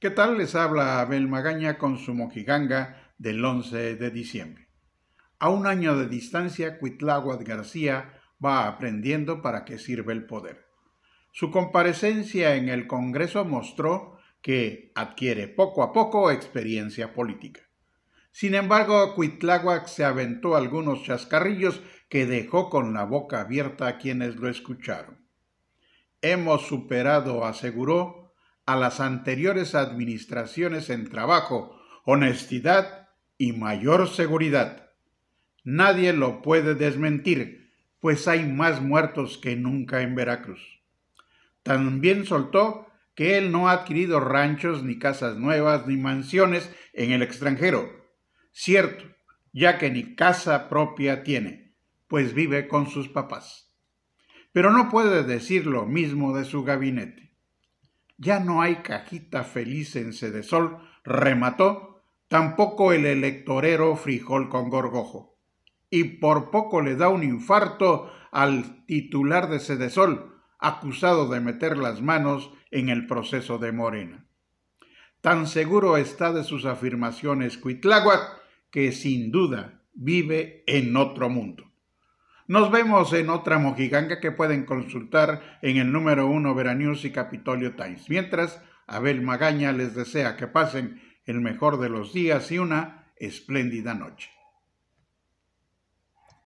¿Qué tal? Les habla Abel Magaña con su mojiganga del 11 de diciembre. A un año de distancia, Cuitláhuac García va aprendiendo para qué sirve el poder. Su comparecencia en el Congreso mostró que adquiere poco a poco experiencia política. Sin embargo, Cuitláhuac se aventó algunos chascarrillos que dejó con la boca abierta a quienes lo escucharon. Hemos superado, aseguró, a las anteriores administraciones en trabajo, honestidad y mayor seguridad. Nadie lo puede desmentir, pues hay más muertos que nunca en Veracruz. También soltó que él no ha adquirido ranchos ni casas nuevas ni mansiones en el extranjero. Cierto, ya que ni casa propia tiene, pues vive con sus papás. Pero no puede decir lo mismo de su gabinete. Ya no hay cajita feliz en Sedesol, remató, tampoco el electorero frijol con gorgojo. Y por poco le da un infarto al titular de Sedesol, acusado de meter las manos en el proceso de Morena. Tan seguro está de sus afirmaciones Cuitláhuac que sin duda vive en otro mundo. Nos vemos en otra mojiganga que pueden consultar en el número 1 Veranews y Capitolio Times. Mientras, Abel Magaña les desea que pasen el mejor de los días y una espléndida noche.